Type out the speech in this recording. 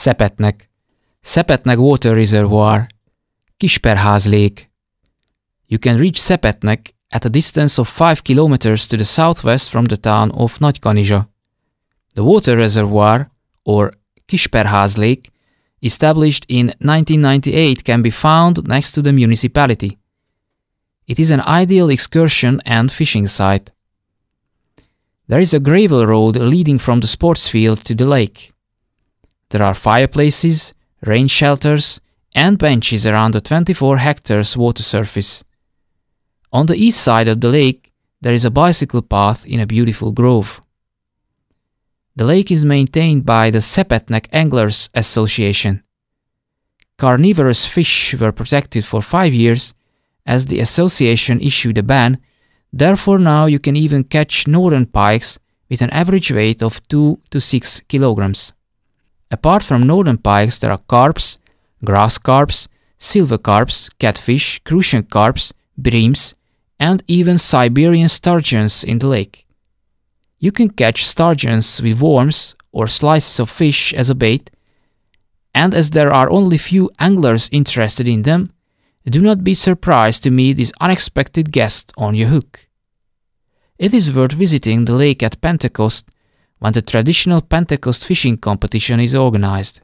Szepetnek. Szepetnek Water Reservoir. Kisperház Lake. You can reach Szepetnek at a distance of 5 kilometers to the southwest from the town of Nagykanizsa. The water reservoir, or Kisperház Lake, established in 1998 can be found next to the municipality. It is an ideal excursion and fishing site. There is a gravel road leading from the sports field to the lake. There are fireplaces, rain shelters, and benches around the 24 hectares water surface. On the east side of the lake, there is a bicycle path in a beautiful grove. The lake is maintained by the Sepetnek Anglers Association. Carnivorous fish were protected for five years as the association issued a ban, therefore now you can even catch northern pikes with an average weight of 2 to 6 kilograms. Apart from northern pikes, there are carps, grass carps, silver carps, catfish, Crucian carps, breams, and even Siberian sturgeons in the lake. You can catch sturgeons with worms or slices of fish as a bait, and as there are only few anglers interested in them, do not be surprised to meet this unexpected guest on your hook. It is worth visiting the lake at Pentecost when the traditional Pentecost fishing competition is organized.